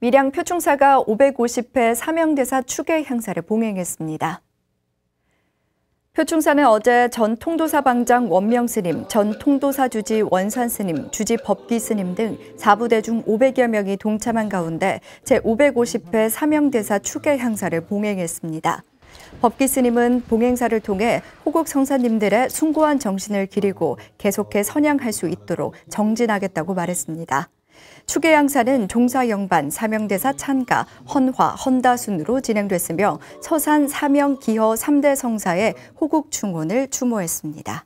밀양 표충사가 550회 삼형대사 추계 행사를 봉행했습니다. 표충사는 어제 전 통도사 방장 원명 스님, 전 통도사 주지 원산 스님, 주지 법기 스님 등 4부대 중 500여 명이 동참한 가운데 제550회 삼형대사 추계 행사를 봉행했습니다. 법기 스님은 봉행사를 통해 호국 성사님들의 숭고한 정신을 기리고 계속해 선양할 수 있도록 정진하겠다고 말했습니다. 추계 양사는 종사 영반, 사명대사 찬가, 헌화, 헌다순으로 진행됐으며 서산 사명 기허 3대 성사의 호국 충원을 추모했습니다.